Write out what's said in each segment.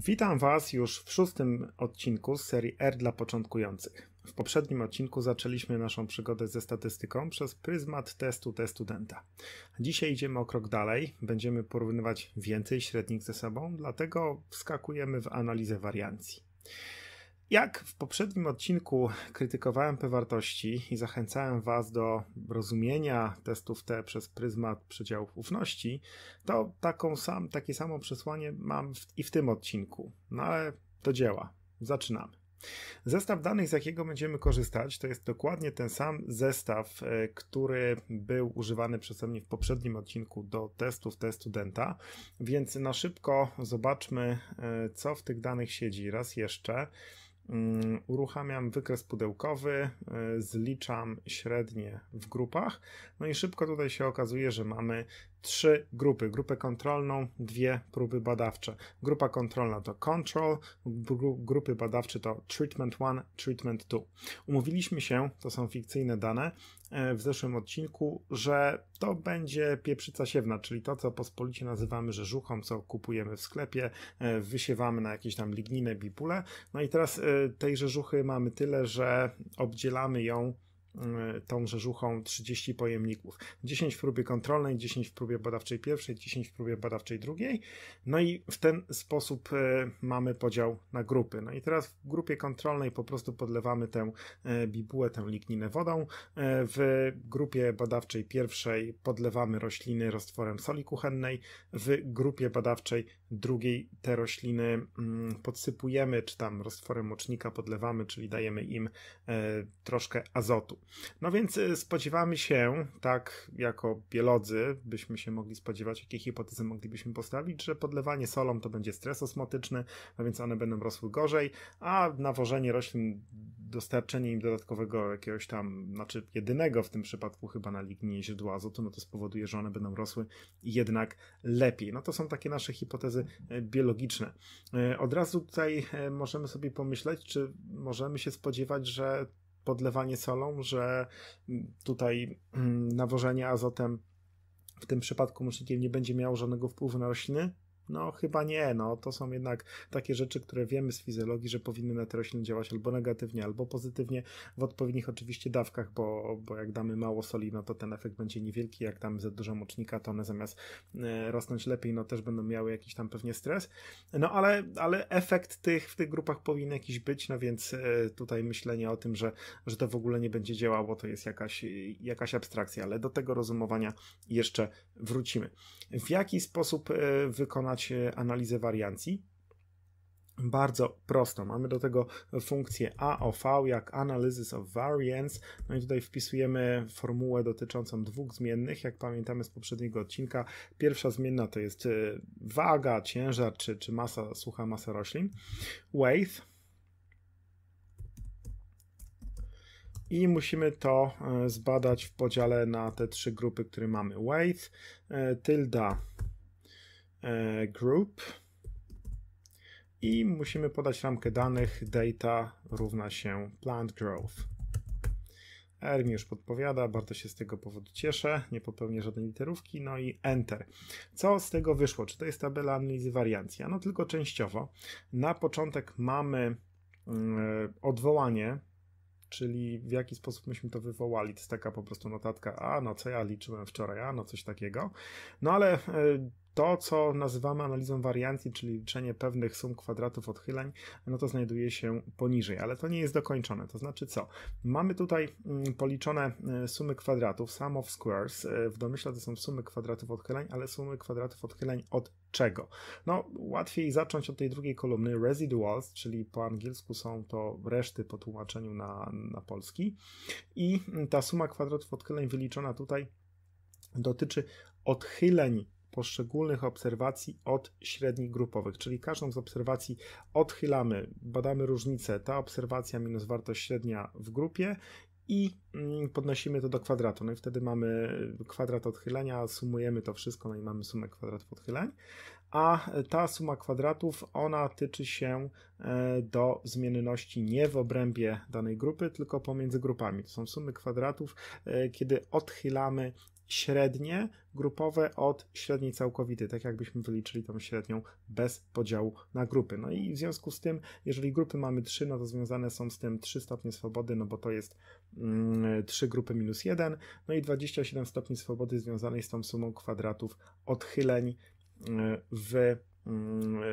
Witam Was już w szóstym odcinku z serii R dla początkujących. W poprzednim odcinku zaczęliśmy naszą przygodę ze statystyką przez pryzmat testu T studenta. Dzisiaj idziemy o krok dalej, będziemy porównywać więcej średnich ze sobą, dlatego wskakujemy w analizę wariancji. Jak w poprzednim odcinku krytykowałem te wartości i zachęcałem Was do rozumienia testów T przez pryzmat przedziałów ufności, to taką sam, takie samo przesłanie mam w, i w tym odcinku. No ale to działa. Zaczynamy. Zestaw danych, z jakiego będziemy korzystać, to jest dokładnie ten sam zestaw, e, który był używany przeze mnie w poprzednim odcinku do testów te studenta. Więc na szybko zobaczmy, e, co w tych danych siedzi. Raz jeszcze. Mm, uruchamiam wykres pudełkowy, y, zliczam średnie w grupach, no i szybko tutaj się okazuje, że mamy trzy grupy. Grupę kontrolną, dwie próby badawcze. Grupa kontrolna to control, gru grupy badawcze to treatment 1, treatment 2. Umówiliśmy się, to są fikcyjne dane, e, w zeszłym odcinku, że to będzie pieprzyca siewna, czyli to, co pospolicie nazywamy rzeżuchą, co kupujemy w sklepie, e, wysiewamy na jakieś tam ligninę, bipule. No i teraz e, tej rzeżuchy mamy tyle, że obdzielamy ją Y, tą rzeżuchą 30 pojemników. 10 w próbie kontrolnej, 10 w próbie badawczej pierwszej, 10 w próbie badawczej drugiej. No i w ten sposób y, mamy podział na grupy. No i teraz w grupie kontrolnej po prostu podlewamy tę y, bibułę, tę ligninę wodą. W grupie badawczej pierwszej podlewamy rośliny roztworem soli kuchennej. W grupie badawczej drugiej te rośliny mm, podsypujemy, czy tam roztworem mocznika podlewamy, czyli dajemy im troszkę azotu. No więc y, spodziewamy się, tak jako bielodzy byśmy się mogli spodziewać, jakie hipotezy moglibyśmy postawić, że podlewanie solą to będzie stres osmotyczny, a więc one będą rosły gorzej, a nawożenie roślin, dostarczenie im dodatkowego jakiegoś tam, znaczy jedynego w tym przypadku chyba na lignie źródła azotu, no to spowoduje, że one będą rosły jednak lepiej. No to są takie nasze hipotezy y, biologiczne. Y, od razu tutaj możemy sobie pomyśleć, czy możemy się spodziewać, że podlewanie solą, że tutaj mm, nawożenie azotem w tym przypadku musznikiem nie będzie miało żadnego wpływu na rośliny, no, chyba nie. No, to są jednak takie rzeczy, które wiemy z fizjologii, że powinny na te rośliny działać albo negatywnie, albo pozytywnie, w odpowiednich oczywiście dawkach, bo, bo jak damy mało soli, no to ten efekt będzie niewielki. Jak damy za dużo mocznika, to one zamiast e, rosnąć lepiej, no też będą miały jakiś tam pewnie stres. No, ale, ale efekt tych w tych grupach powinien jakiś być, no więc e, tutaj myślenie o tym, że, że to w ogóle nie będzie działało, to jest jakaś, jakaś abstrakcja, ale do tego rozumowania jeszcze wrócimy. W jaki sposób e, wykonać e, analizę wariancji? bardzo prosto. Mamy do tego funkcję AOV, jak Analysis of Variance. No i tutaj wpisujemy formułę dotyczącą dwóch zmiennych. Jak pamiętamy z poprzedniego odcinka, pierwsza zmienna to jest e, waga, ciężar czy, czy masa, sucha masa roślin. Weight i musimy to e, zbadać w podziale na te trzy grupy, które mamy. Weight, e, tilda e, group i musimy podać ramkę danych data równa się plant growth. Erwin już podpowiada, bardzo się z tego powodu cieszę, nie popełnię żadnej literówki, no i Enter. Co z tego wyszło? Czy to jest tabela analizy wariancji? No tylko częściowo. Na początek mamy mm, odwołanie czyli w jaki sposób myśmy to wywołali. To jest taka po prostu notatka, a no co ja liczyłem wczoraj, a no coś takiego. No ale e, to, co nazywamy analizą wariancji, czyli liczenie pewnych sum kwadratów odchyleń, no to znajduje się poniżej, ale to nie jest dokończone. To znaczy co? Mamy tutaj mm, policzone y, sumy kwadratów, sum of squares. Y, w domyśle to są sumy kwadratów odchyleń, ale sumy kwadratów odchyleń od czego? No, łatwiej zacząć od tej drugiej kolumny, residuals, czyli po angielsku są to reszty po tłumaczeniu na, na polski. I mm, ta suma kwadratów odchyleń wyliczona tutaj dotyczy odchyleń poszczególnych obserwacji od średnich grupowych, czyli każdą z obserwacji odchylamy, badamy różnicę, ta obserwacja minus wartość średnia w grupie i mm, podnosimy to do kwadratu. No i wtedy mamy kwadrat odchylenia, sumujemy to wszystko, no i mamy sumę kwadratów odchyleń. A ta suma kwadratów, ona tyczy się e, do zmienności nie w obrębie danej grupy, tylko pomiędzy grupami. To są sumy kwadratów, e, kiedy odchylamy średnie grupowe od średniej całkowitej, tak jakbyśmy wyliczyli tą średnią bez podziału na grupy. No i w związku z tym, jeżeli grupy mamy 3, no to związane są z tym 3 stopnie swobody, no bo to jest mm, 3 grupy minus 1, no i 27 stopni swobody związanej z tą sumą kwadratów odchyleń y, w Mm, e,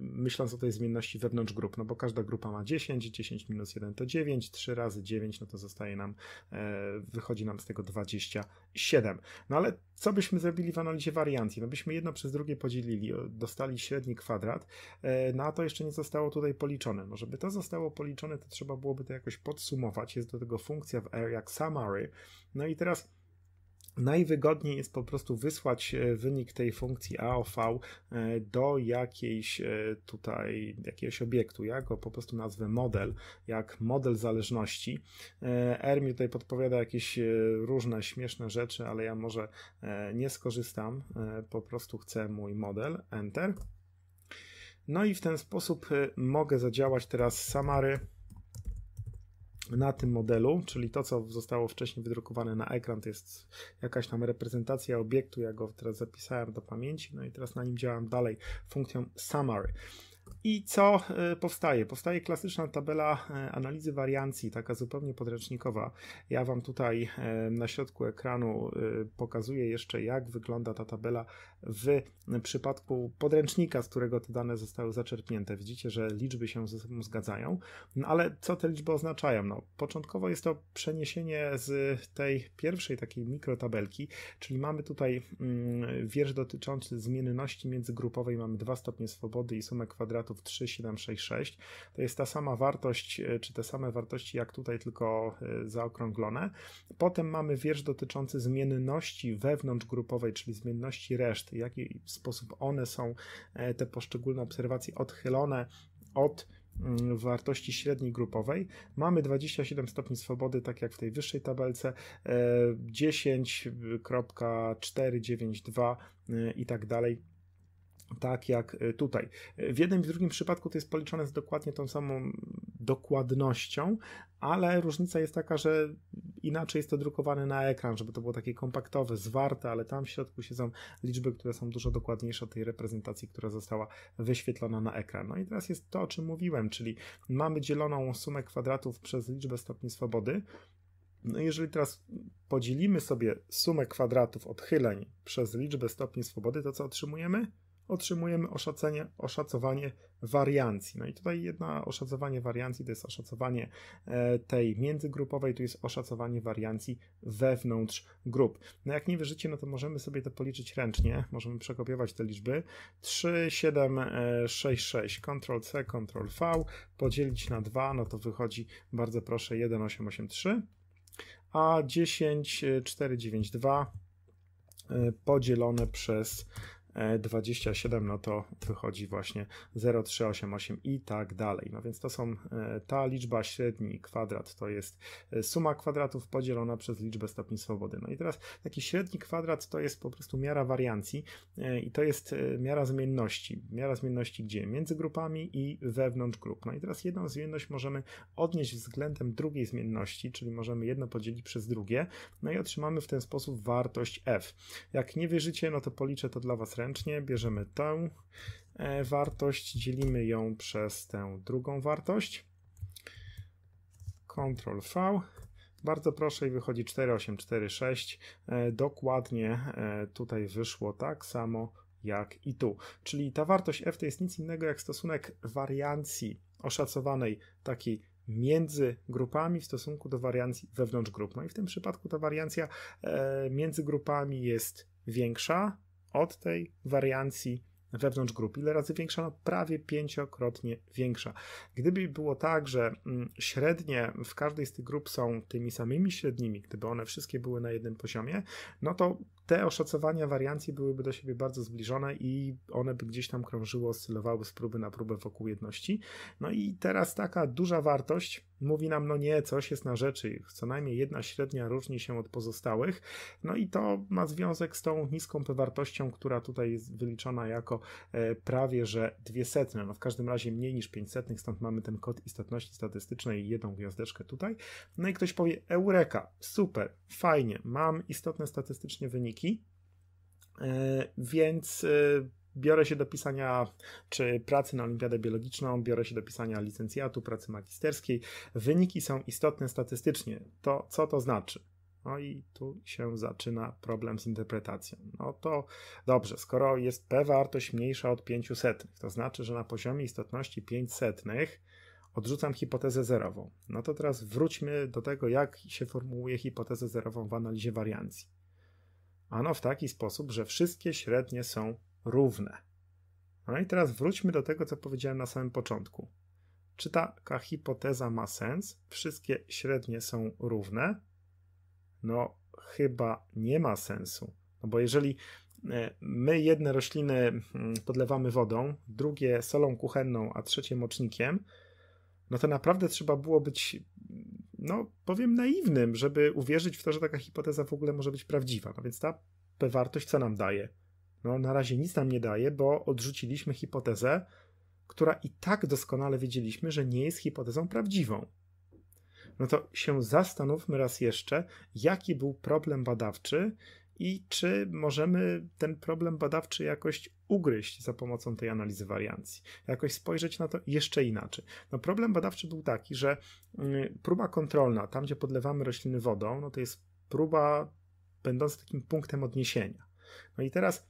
myśląc o tej zmienności wewnątrz grup, no bo każda grupa ma 10, 10 minus 1 to 9, 3 razy 9, no to zostaje nam, e, wychodzi nam z tego 27. No ale co byśmy zrobili w analizie wariancji? No byśmy jedno przez drugie podzielili, dostali średni kwadrat, e, no a to jeszcze nie zostało tutaj policzone. No żeby to zostało policzone, to trzeba byłoby to jakoś podsumować. Jest do tego funkcja w R jak summary. No i teraz najwygodniej jest po prostu wysłać e, wynik tej funkcji AOV e, do jakiejś e, tutaj jakiegoś obiektu. Ja go po prostu nazwę model, jak model zależności. R mi tutaj podpowiada jakieś różne śmieszne rzeczy, ale ja może nie skorzystam. Po prostu chcę mój model. Enter. No i w ten sposób mogę zadziałać teraz samary na tym modelu, czyli to, co zostało wcześniej wydrukowane na ekran, to jest jakaś tam reprezentacja obiektu, ja go teraz zapisałem do pamięci, no i teraz na nim działam dalej funkcją summary. I co e, powstaje? Powstaje klasyczna tabela e, analizy wariancji, taka zupełnie podręcznikowa. Ja Wam tutaj e, na środku ekranu pokazuję jeszcze, jak wygląda ta tabela w przypadku podręcznika, z którego te dane zostały zaczerpnięte. Widzicie, że liczby się ze sobą zgadzają, no ale co te liczby oznaczają? No, początkowo jest to przeniesienie z tej pierwszej takiej mikrotabelki, czyli mamy tutaj mm, wiersz dotyczący zmienności międzygrupowej, mamy dwa stopnie swobody i sumę kwadratu kwadratów 3766. To jest ta sama wartość, e, czy te same wartości jak tutaj, tylko e, zaokrąglone. Potem mamy wiersz dotyczący zmienności wewnątrzgrupowej, czyli zmienności reszt, w jaki sposób one są, e, te poszczególne obserwacje odchylone od mm, wartości średniej grupowej. Mamy 27 stopni swobody, tak jak w tej wyższej tabelce, 10.492 i tak dalej tak jak e, tutaj. W jednym i w drugim przypadku to jest policzone z dokładnie tą samą dokładnością, ale różnica jest taka, że inaczej jest to drukowane na ekran, żeby to było takie kompaktowe, zwarte, ale tam w środku siedzą liczby, które są dużo dokładniejsze od tej reprezentacji, która została wyświetlona na ekran. No i teraz jest to, o czym mówiłem, czyli mamy dzieloną sumę kwadratów przez liczbę stopni swobody, no jeżeli teraz podzielimy sobie sumę kwadratów odchyleń przez liczbę stopni swobody, to co otrzymujemy? otrzymujemy oszacenie, oszacowanie wariancji. No i tutaj jedna oszacowanie wariancji to jest oszacowanie e, tej międzygrupowej, to jest oszacowanie wariancji wewnątrz grup. No jak nie wierzycie, no to możemy sobie to policzyć ręcznie, możemy przekopiować te liczby. 3, 7, 6, 6, Ctrl C, Ctrl V, podzielić na 2, no to wychodzi bardzo proszę 1, 8, 8, 3, a 10, 4, 9, 2 podzielone przez 27, e, no to wychodzi właśnie 0,388 i tak dalej. No więc to są e, ta liczba średni kwadrat, to jest e, suma kwadratów podzielona przez liczbę stopni swobody. No i teraz taki średni kwadrat to jest po prostu miara wariancji i to jest miara zmienności. Miara zmienności gdzie? Między grupami i wewnątrz grup. No i teraz jedną zmienność możemy odnieść względem drugiej zmienności, czyli możemy jedno podzielić przez drugie, no i otrzymamy w ten sposób wartość f. Jak nie wierzycie, no to policzę to dla was ręcznie ręcznie, bierzemy tę e, wartość, dzielimy ją przez tę drugą wartość. Ctrl V. Bardzo proszę i wychodzi 4846. E, dokładnie e, tutaj wyszło tak samo jak i tu. Czyli ta wartość f to jest nic innego jak stosunek wariancji oszacowanej takiej między grupami w stosunku do wariancji wewnątrz grup. No i w tym przypadku ta wariancja między grupami jest większa, od tej wariancji wewnątrz grup. Ile razy większa? No prawie pięciokrotnie większa. Gdyby było tak, że mm, średnie w każdej z tych grup są tymi samymi średnimi, gdyby one wszystkie były na jednym poziomie, no to te oszacowania wariancji byłyby do siebie bardzo zbliżone i one by gdzieś tam krążyły, oscylowały z próby na próbę wokół jedności. No i teraz taka duża wartość mówi nam, no nie, coś jest na rzeczy, co najmniej jedna średnia różni się od pozostałych, no i to ma związek z tą niską wartością, która tutaj jest wyliczona jako e, prawie, że dwie setne, no w każdym razie mniej niż pięćsetnych, stąd mamy ten kod istotności statystycznej, i jedną gwiazdeczkę tutaj, no i ktoś powie, eureka, super, fajnie, mam istotne statystycznie wyniki, E, więc e, biorę się do pisania czy pracy na Olimpiadę Biologiczną, biorę się do pisania licencjatu, pracy magisterskiej. Wyniki są istotne statystycznie. To co to znaczy? No i tu się zaczyna problem z interpretacją. No to dobrze, skoro jest P wartość mniejsza od 500, to znaczy, że na poziomie istotności 500 odrzucam hipotezę zerową. No to teraz wróćmy do tego, jak się formułuje hipotezę zerową w analizie wariancji. Ano w taki sposób, że wszystkie średnie są równe. No i teraz wróćmy do tego, co powiedziałem na samym początku. Czy taka hipoteza ma sens? Wszystkie średnie są równe? No, chyba nie ma sensu. No bo jeżeli e, my jedne rośliny mm, podlewamy wodą, drugie solą kuchenną, a trzecie mocznikiem, no to naprawdę trzeba było być no powiem, naiwnym, żeby uwierzyć w to, że taka hipoteza w ogóle może być prawdziwa. No więc ta wartość co nam daje? No na razie nic nam nie daje, bo odrzuciliśmy hipotezę, która i tak doskonale wiedzieliśmy, że nie jest hipotezą prawdziwą. No to się zastanówmy raz jeszcze, jaki był problem badawczy, i czy możemy ten problem badawczy jakoś ugryźć za pomocą tej analizy wariancji, jakoś spojrzeć na to jeszcze inaczej. No problem badawczy był taki, że mm, próba kontrolna, tam gdzie podlewamy rośliny wodą, no to jest próba będąca takim punktem odniesienia. No i teraz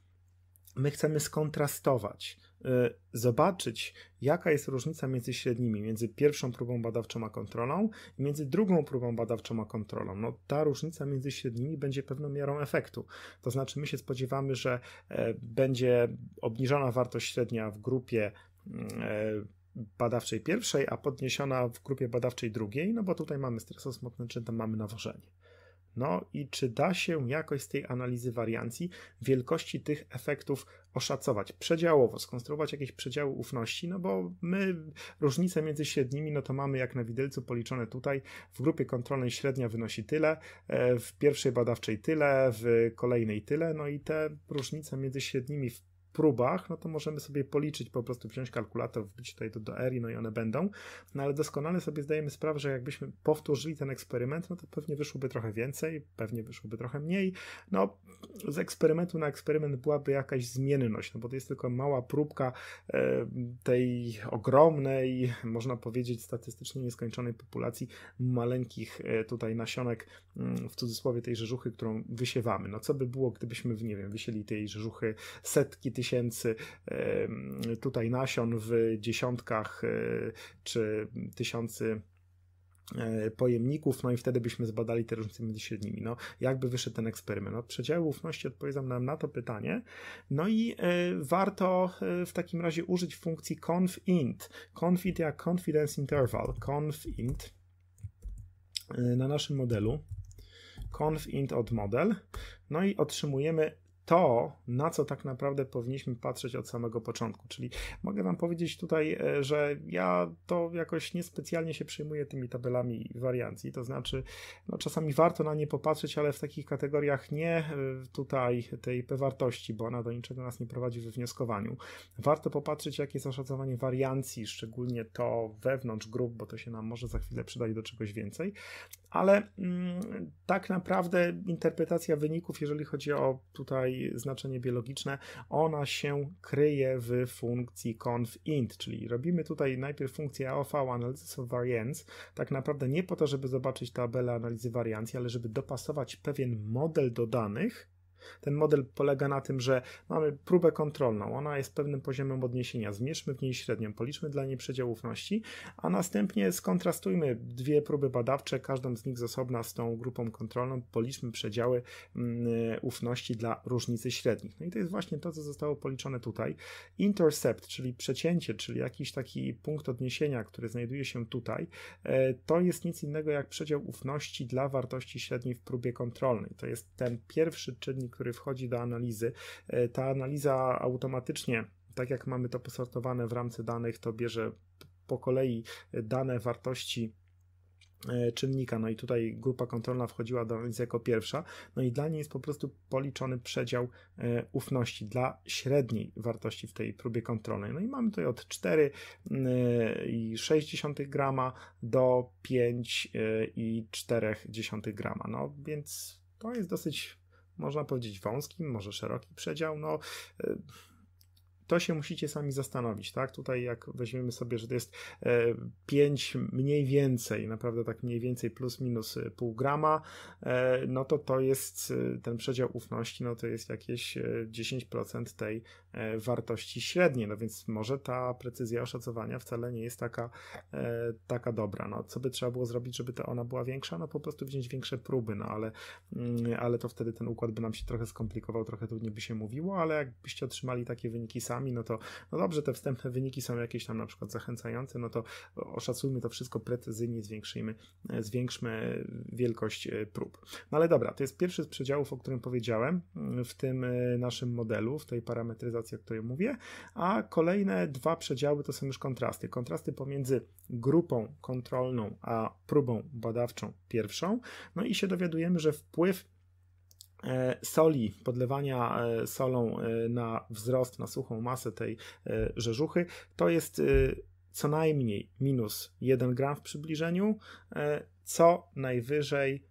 my chcemy skontrastować Y, zobaczyć, jaka jest różnica między średnimi, między pierwszą próbą badawczą a kontrolą i między drugą próbą badawczą a kontrolą. No, ta różnica między średnimi będzie pewną miarą efektu. To znaczy, my się spodziewamy, że e, będzie obniżona wartość średnia w grupie mm, e, badawczej pierwszej, a podniesiona w grupie badawczej drugiej, no bo tutaj mamy stresosmotny, czy tam mamy nawożenie. No i czy da się jakoś z tej analizy wariancji wielkości tych efektów oszacować przedziałowo, skonstruować jakieś przedziały ufności, no bo my różnice między średnimi, no to mamy jak na widelcu policzone tutaj, w grupie kontrolnej średnia wynosi tyle, e, w pierwszej badawczej tyle, w kolejnej tyle, no i te różnice między średnimi w próbach, no to możemy sobie policzyć, po prostu wziąć kalkulator, wbić tutaj to do ERI, no i one będą, no ale doskonale sobie zdajemy sprawę, że jakbyśmy powtórzyli ten eksperyment, no to pewnie wyszłoby trochę więcej, pewnie wyszłoby trochę mniej, no z eksperymentu na eksperyment byłaby jakaś zmienność, no bo to jest tylko mała próbka e, tej ogromnej, można powiedzieć statystycznie nieskończonej populacji maleńkich e, tutaj nasionek, mm, w cudzysłowie tej rzeżuchy, którą wysiewamy. No co by było, gdybyśmy, nie wiem, wysieli tej rzeżuchy setki tysięcy tysięcy tutaj nasion w dziesiątkach e, czy tysiący e, pojemników, no i wtedy byśmy zbadali te różnice między średnimi. No, jakby wyszedł ten eksperyment? Od no, przedziału ufności odpowiedzą nam na to pytanie. No i e, warto w takim razie użyć funkcji confint. Confint jak confidence interval. Confint y, na naszym modelu. Confint od model. No i otrzymujemy to, na co tak naprawdę powinniśmy patrzeć od samego początku. Czyli mogę Wam powiedzieć tutaj, e, że ja to jakoś niespecjalnie się przyjmuję tymi tabelami wariancji. To znaczy, no, czasami warto na nie popatrzeć, ale w takich kategoriach nie e, tutaj tej p-wartości, bo ona do niczego nas nie prowadzi we wnioskowaniu. Warto popatrzeć, jakie jest oszacowanie wariancji, szczególnie to wewnątrz grup, bo to się nam może za chwilę przydać do czegoś więcej. Ale mm, tak naprawdę interpretacja wyników, jeżeli chodzi o tutaj znaczenie biologiczne, ona się kryje w funkcji conf-int, czyli robimy tutaj najpierw funkcję AOV analysis of variance, tak naprawdę nie po to, żeby zobaczyć tabelę analizy wariancji, ale żeby dopasować pewien model do danych, ten model polega na tym, że mamy próbę kontrolną, ona jest pewnym poziomem odniesienia, zmierzmy w niej średnią, policzmy dla niej przedział ufności, a następnie skontrastujmy dwie próby badawcze, każdą z nich z osobna z tą grupą kontrolną, policzmy przedziały ufności mm, dla różnicy średnich. No i to jest właśnie to, co zostało policzone tutaj. Intercept, czyli przecięcie, czyli jakiś taki punkt odniesienia, który znajduje się tutaj, e, to jest nic innego jak przedział ufności dla wartości średniej w próbie kontrolnej. To jest ten pierwszy czynnik który wchodzi do analizy. E, ta analiza automatycznie, tak jak mamy to posortowane w ramce danych, to bierze po kolei dane wartości e, czynnika. No i tutaj grupa kontrolna wchodziła do analizy jako pierwsza. No i dla niej jest po prostu policzony przedział e, ufności dla średniej wartości w tej próbie kontrolnej. No i mamy tutaj od 4,6 grama do 5,4 grama. No więc to jest dosyć można powiedzieć, wąskim, może szeroki przedział. No, e, to się musicie sami zastanowić, tak? Tutaj jak weźmiemy sobie, że to jest 5 e, mniej więcej, naprawdę tak mniej więcej plus minus e, pół grama, no to to jest ten przedział ufności, no to jest jakieś 10% tej E, wartości średnie, no więc może ta precyzja oszacowania wcale nie jest taka, e, taka dobra. No, co by trzeba było zrobić, żeby ta ona była większa? No po prostu wziąć większe próby, no ale, mm, ale to wtedy ten układ by nam się trochę skomplikował, trochę trudniej by się mówiło, ale jakbyście otrzymali takie wyniki sami, no to no dobrze, te wstępne wyniki są jakieś tam na przykład zachęcające, no to oszacujmy to wszystko precyzyjnie, zwiększyjmy, e, zwiększmy wielkość prób. No ale dobra, to jest pierwszy z przedziałów, o którym powiedziałem mm, w tym naszym modelu, w tej parametryzacji jak o której mówię, a kolejne dwa przedziały to są już kontrasty. Kontrasty pomiędzy grupą kontrolną a próbą badawczą pierwszą. No i się dowiadujemy, że wpływ e, soli, podlewania e, solą e, na wzrost, na suchą masę tej rzeżuchy, to jest co najmniej minus 1 gram w przybliżeniu, co najwyżej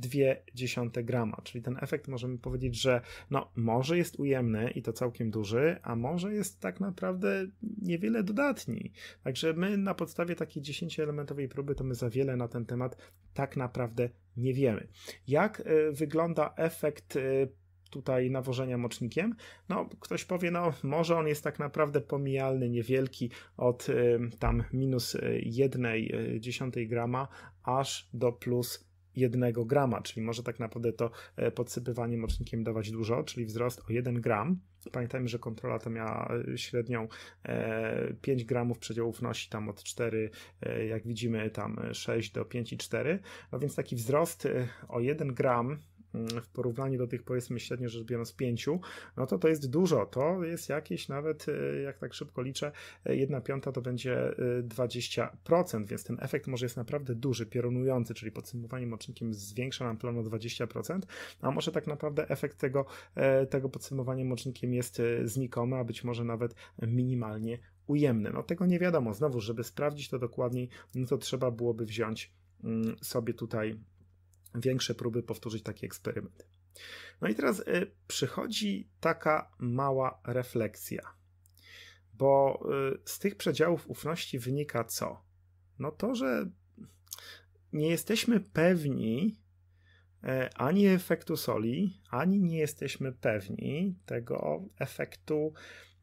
0,2 grama, czyli ten efekt możemy powiedzieć, że no może jest ujemny i to całkiem duży, a może jest tak naprawdę niewiele dodatni. Także my na podstawie takiej 10-elementowej próby to my za wiele na ten temat tak naprawdę nie wiemy. Jak e, wygląda efekt e, tutaj nawożenia mocznikiem. No, ktoś powie, no może on jest tak naprawdę pomijalny, niewielki od y, tam minus jednej dziesiątej grama aż do plus jednego grama, czyli może tak naprawdę to e, podsypywanie mocznikiem dawać dużo, czyli wzrost o 1 gram. Pamiętajmy, że kontrola ta miała e, średnią 5 e, gramów przedziałówności, tam od 4, jak widzimy, tam 6 do 5,4, no więc taki wzrost o 1 gram w porównaniu do tych powiedzmy średnio rzecz biorąc pięciu, no to to jest dużo. To jest jakieś nawet, e, jak tak szybko liczę, e, jedna piąta to będzie 20%, e, więc ten efekt może jest naprawdę duży, piorunujący, czyli podsumowaniem mocznikiem zwiększa nam plan o 20%, a może tak naprawdę efekt tego, tego podsumowania mocznikiem jest znikomy, a być może nawet minimalnie ujemny. No tego nie wiadomo. Znowu, żeby sprawdzić to dokładniej, no to trzeba byłoby wziąć mm, sobie tutaj większe próby powtórzyć taki eksperyment. No i teraz y, przychodzi taka mała refleksja, bo y, z tych przedziałów ufności wynika co? No to, że nie jesteśmy pewni e, ani efektu soli, ani nie jesteśmy pewni tego efektu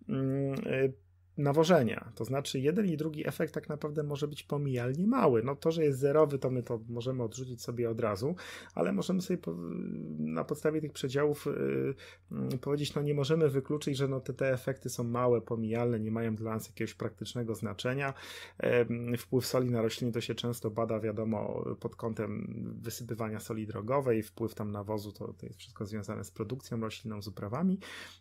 mm, y, nawożenia. To znaczy, jeden i drugi efekt tak naprawdę może być pomijalnie mały. No to, że jest zerowy, to my to możemy odrzucić sobie od razu, ale możemy sobie po, na podstawie tych przedziałów yy, powiedzieć, no nie możemy wykluczyć, że no te, te efekty są małe, pomijalne, nie mają dla nas jakiegoś praktycznego znaczenia. Yy, wpływ soli na rośliny to się często bada, wiadomo, pod kątem wysypywania soli drogowej, wpływ tam nawozu, to, to jest wszystko związane z produkcją roślinną, z uprawami.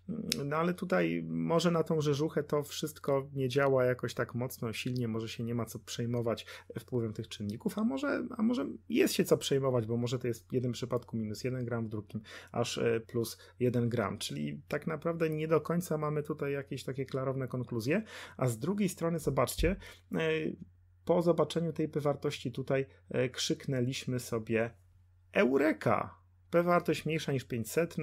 Mm, no ale tutaj może na tą rzeżuchę to wszystko wszystko nie działa jakoś tak mocno, silnie, może się nie ma co przejmować wpływem tych czynników, a może, a może jest się co przejmować, bo może to jest w jednym przypadku minus 1 gram, w drugim aż e, plus 1 gram, czyli tak naprawdę nie do końca mamy tutaj jakieś takie klarowne konkluzje, a z drugiej strony zobaczcie, e, po zobaczeniu tej wartości tutaj e, krzyknęliśmy sobie Eureka! wartość mniejsza niż 500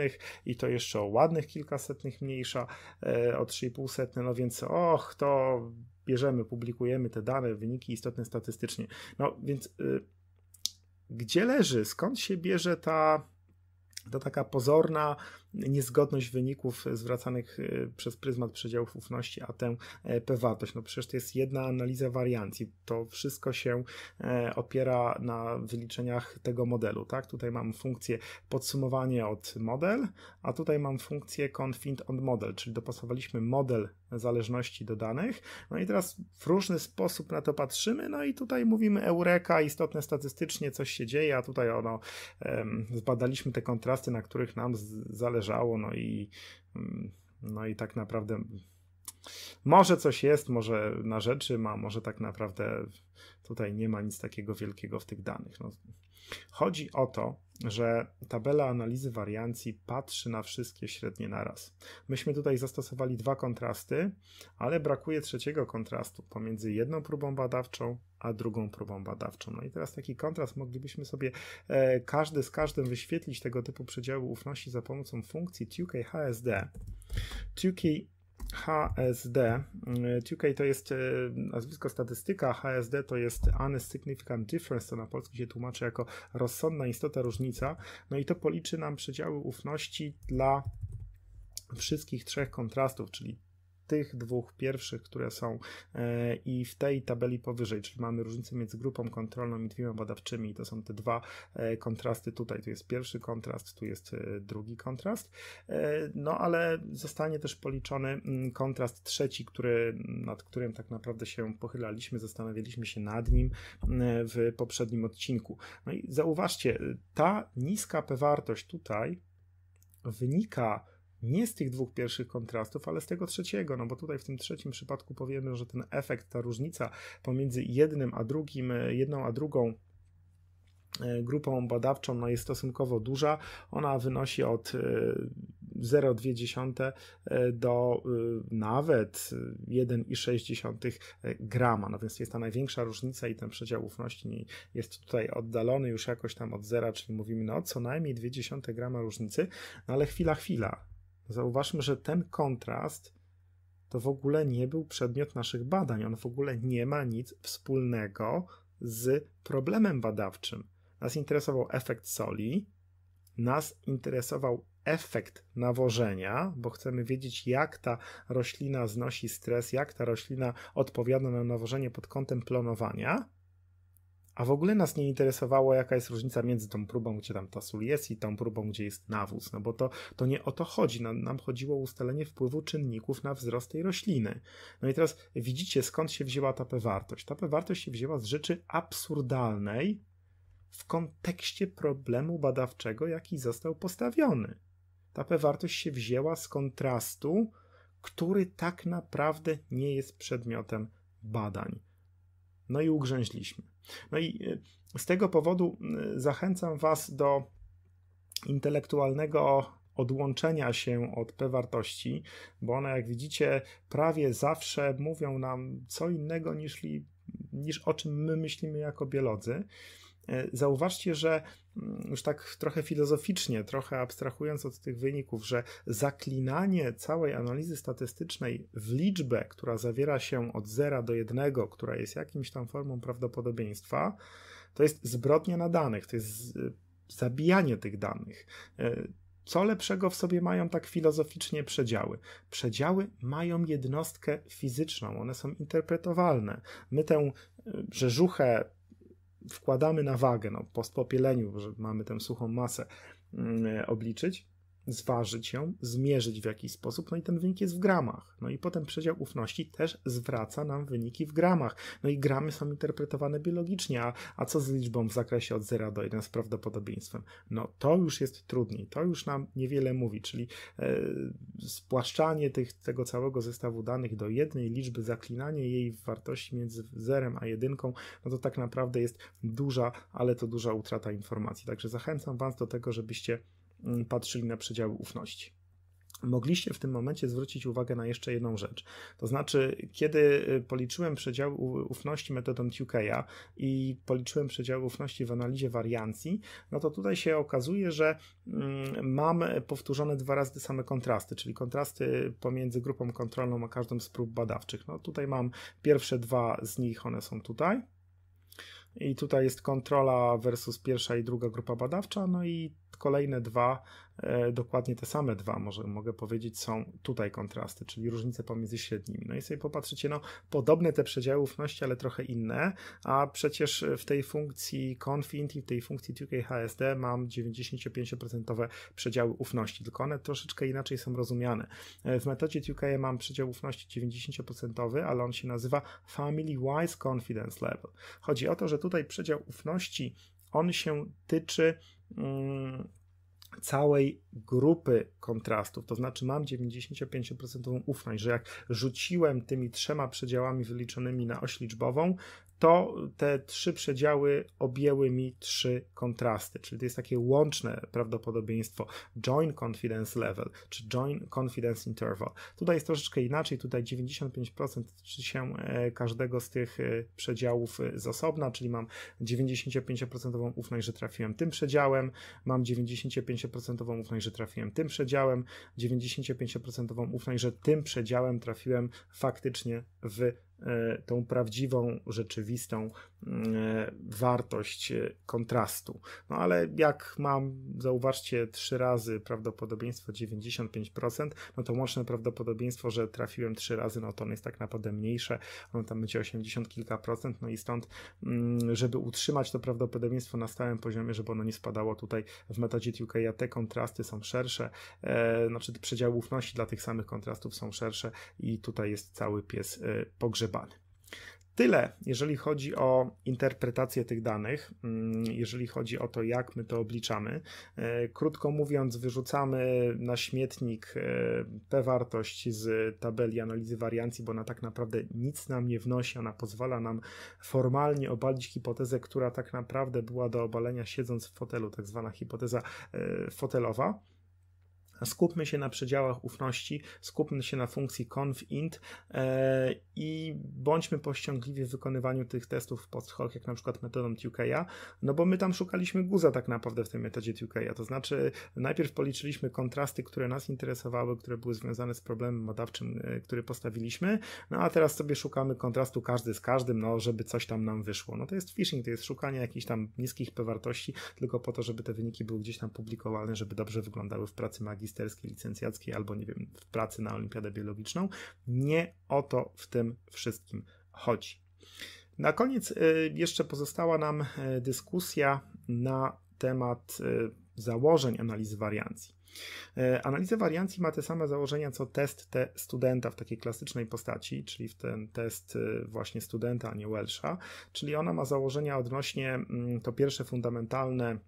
i to jeszcze o ładnych kilkasetnych mniejsza, e, o 3,5 no więc och, to bierzemy, publikujemy te dane, wyniki istotne statystycznie. No więc y, gdzie leży, skąd się bierze ta, ta taka pozorna niezgodność wyników zwracanych e, przez pryzmat przedziałów ufności, a tę e, p-wartość. No przecież to jest jedna analiza wariancji. To wszystko się e, opiera na wyliczeniach tego modelu, tak? Tutaj mam funkcję podsumowanie od model, a tutaj mam funkcję confint on model, czyli dopasowaliśmy model zależności do danych. No i teraz w różny sposób na to patrzymy, no i tutaj mówimy eureka, istotne statystycznie coś się dzieje, a tutaj ono, zbadaliśmy te kontrasty, na których nam zależy zależało, no i, mm, no i tak naprawdę może coś jest, może na rzeczy ma, może tak naprawdę tutaj nie ma nic takiego wielkiego w tych danych. No, chodzi o to, że tabela analizy wariancji patrzy na wszystkie średnie naraz. Myśmy tutaj zastosowali dwa kontrasty, ale brakuje trzeciego kontrastu pomiędzy jedną próbą badawczą a drugą próbą badawczą. No i teraz taki kontrast moglibyśmy sobie e, każdy z każdym wyświetlić tego typu przedziały ufności za pomocą funkcji 2KHSD. 2K HSD. 2K y, to jest y, nazwisko statystyka, HSD to jest Unsignificant Difference, to na polski się tłumaczy jako rozsądna istota różnica. No i to policzy nam przedziały ufności dla wszystkich trzech kontrastów, czyli tych dwóch pierwszych, które są e, i w tej tabeli powyżej, czyli mamy różnicę między grupą kontrolną i dwiema badawczymi, to są te dwa e, kontrasty tutaj, tu jest pierwszy kontrast, tu jest e, drugi kontrast, no ale zostanie też policzony mm, kontrast trzeci, który, nad którym tak naprawdę się pochylaliśmy, zastanawialiśmy się nad nim mm, w poprzednim odcinku. No i zauważcie, ta niska p-wartość tutaj wynika nie z tych dwóch pierwszych kontrastów, ale z tego trzeciego, no bo tutaj w tym trzecim przypadku powiemy, że ten efekt, ta różnica pomiędzy jednym a drugim, e, jedną a drugą e, grupą badawczą no jest stosunkowo duża. Ona wynosi od 0,2 e, do nawet 1,6 grama. No więc jest ta największa różnica i ten przedział ufności jest tutaj oddalony już jakoś tam od zera, czyli mówimy no co najmniej 0,2 grama różnicy, no ale chwila, chwila. Zauważmy, że ten kontrast to w ogóle nie był przedmiot naszych badań. On w ogóle nie ma nic wspólnego z problemem badawczym. Nas interesował efekt soli, nas interesował efekt nawożenia, bo chcemy wiedzieć, jak ta roślina znosi stres, jak ta roślina odpowiada na nawożenie pod kątem plonowania. A w ogóle nas nie interesowało, jaka jest różnica między tą próbą, gdzie tam ta sól jest i tą próbą, gdzie jest nawóz, no bo to, to nie o to chodzi. No, nam chodziło o ustalenie wpływu czynników na wzrost tej rośliny. No i teraz widzicie, skąd się wzięła ta p-wartość. Ta p-wartość się wzięła z rzeczy absurdalnej w kontekście problemu badawczego, jaki został postawiony. Ta p-wartość się wzięła z kontrastu, który tak naprawdę nie jest przedmiotem badań. No i ugrzęźliśmy. No i e, z tego powodu zachęcam Was do intelektualnego odłączenia się od P-wartości, bo one, jak widzicie, prawie zawsze mówią nam co innego niż, niż o czym my myślimy jako biolodzy. E, zauważcie, że mm, już tak trochę filozoficznie, trochę abstrahując od tych wyników, że zaklinanie całej analizy statystycznej w liczbę, która zawiera się od 0 do 1, która jest jakimś tam formą prawdopodobieństwa, to jest zbrodnia na danych, to jest e, zabijanie tych danych. E, co lepszego w sobie mają tak filozoficznie przedziały? Przedziały mają jednostkę fizyczną, one są interpretowalne. My tę rzeżuchę wkładamy na wagę, no, po spopieleniu, że mamy tę suchą masę mm, e, obliczyć, zważyć ją, zmierzyć w jakiś sposób, no i ten wynik jest w gramach. No i potem przedział ufności też zwraca nam wyniki w gramach. No i gramy są interpretowane biologicznie, a, a co z liczbą w zakresie od 0 do 1 z prawdopodobieństwem? No to już jest trudniej, to już nam niewiele mówi, czyli e, spłaszczanie tych, tego całego zestawu danych do jednej liczby, zaklinanie jej w wartości między 0 a 1, no to tak naprawdę jest duża, ale to duża utrata informacji. Także zachęcam Was do tego, żebyście Mm, patrzyli na przedziały ufności. Mogliście w tym momencie zwrócić uwagę na jeszcze jedną rzecz. To znaczy, kiedy y, policzyłem przedziały ufności metodą Tukeya i policzyłem przedziały ufności w analizie wariancji, no to tutaj się okazuje, że mm, mam powtórzone dwa razy te same kontrasty, czyli kontrasty pomiędzy grupą kontrolną a każdą z prób badawczych. No tutaj mam pierwsze dwa z nich, one są tutaj. I tutaj jest kontrola versus pierwsza i druga grupa badawcza, no i Kolejne dwa, e, dokładnie te same dwa, może mogę powiedzieć, są tutaj kontrasty, czyli różnice pomiędzy średnimi. No i sobie popatrzycie, no podobne te przedziały ufności, ale trochę inne, a przecież w tej funkcji confint i w tej funkcji 2KHSD mam 95% przedziały ufności, tylko one troszeczkę inaczej są rozumiane. E, w metodzie 2K e mam przedział ufności 90%, ale on się nazywa Family Wise Confidence Level. Chodzi o to, że tutaj przedział ufności on się tyczy Mm, całej grupy kontrastów, to znaczy mam 95% ufność, że jak rzuciłem tymi trzema przedziałami wyliczonymi na oś liczbową, to te trzy przedziały objęły mi trzy kontrasty, czyli to jest takie łączne prawdopodobieństwo join confidence level czy join confidence interval. Tutaj jest troszeczkę inaczej, tutaj 95% się e, każdego z tych e, przedziałów e, z osobna, czyli mam 95% ufność, że trafiłem tym przedziałem, mam 95% ufność, że trafiłem tym przedziałem, 95% ufność, że tym przedziałem trafiłem faktycznie w E, tą prawdziwą, rzeczywistą E, wartość e, kontrastu. No ale jak mam, zauważcie, trzy razy prawdopodobieństwo 95%, no to łączne prawdopodobieństwo, że trafiłem trzy razy, no to on jest tak naprawdę mniejsze, ono tam będzie 80 kilka procent, no i stąd, mm, żeby utrzymać to prawdopodobieństwo na stałym poziomie, żeby ono nie spadało tutaj w metodzie UK, te kontrasty są szersze, e, znaczy przedział ufności dla tych samych kontrastów są szersze i tutaj jest cały pies e, pogrzebany tyle, jeżeli chodzi o interpretację tych danych, mm, jeżeli chodzi o to, jak my to obliczamy. E, krótko mówiąc, wyrzucamy na śmietnik e, tę wartość z tabeli analizy wariancji, bo ona tak naprawdę nic nam nie wnosi. Ona pozwala nam formalnie obalić hipotezę, która tak naprawdę była do obalenia siedząc w fotelu, tak zwana hipoteza e, fotelowa skupmy się na przedziałach ufności, skupmy się na funkcji conf-int e, i bądźmy pościągliwi w wykonywaniu tych testów post hoc, jak na przykład metodą TUK'a, no bo my tam szukaliśmy guza tak naprawdę w tej metodzie TUK'a, to znaczy najpierw policzyliśmy kontrasty, które nas interesowały, które były związane z problemem badawczym, e, który postawiliśmy, no a teraz sobie szukamy kontrastu każdy z każdym, no żeby coś tam nam wyszło. No to jest phishing, to jest szukanie jakichś tam niskich wartości, tylko po to, żeby te wyniki były gdzieś tam publikowane, żeby dobrze wyglądały w pracy magistralnej magisterskiej, licencjackiej albo nie wiem, w pracy na olimpiadę biologiczną. Nie o to w tym wszystkim chodzi. Na koniec y, jeszcze pozostała nam y, dyskusja na temat y, założeń analizy wariancji. Analiza wariancji ma te same założenia co test te studenta w takiej klasycznej postaci, czyli w ten test właśnie studenta, a nie Welsha, czyli ona ma założenia odnośnie mm, to pierwsze fundamentalne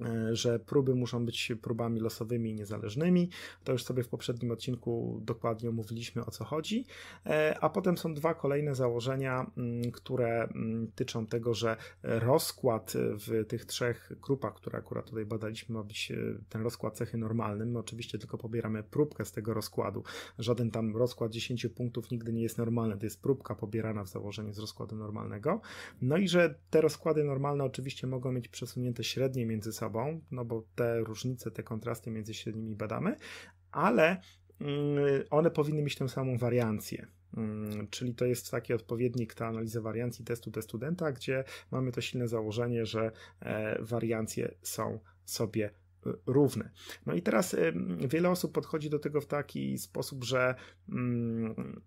E, że próby muszą być próbami losowymi i niezależnymi. To już sobie w poprzednim odcinku dokładnie omówiliśmy o co chodzi. E, a potem są dwa kolejne założenia, mm, które mm, tyczą tego, że rozkład w tych trzech grupach, które akurat tutaj badaliśmy, ma być e, ten rozkład cechy normalnym. My oczywiście tylko pobieramy próbkę z tego rozkładu. Żaden tam rozkład 10 punktów nigdy nie jest normalny. To jest próbka pobierana w założeniu z rozkładu normalnego. No i że te rozkłady normalne oczywiście mogą mieć przesunięte średnie między sobą sobą, no bo te różnice, te kontrasty między się nimi badamy, ale mm, one powinny mieć tę samą wariancję. Mm, czyli to jest taki odpowiednik, ta analiza wariancji testu dla studenta, gdzie mamy to silne założenie, że e, wariancje są sobie e, równe. No i teraz wiele osób podchodzi do tego w taki sposób, że mm,